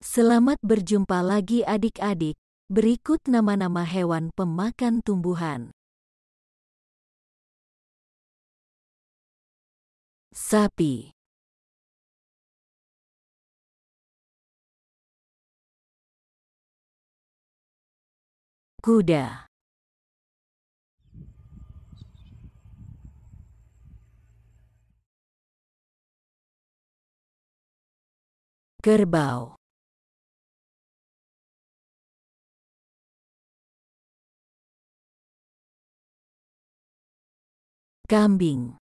Selamat berjumpa lagi adik-adik. Berikut nama-nama hewan pemakan tumbuhan. Sapi Kuda Kerbau Kambing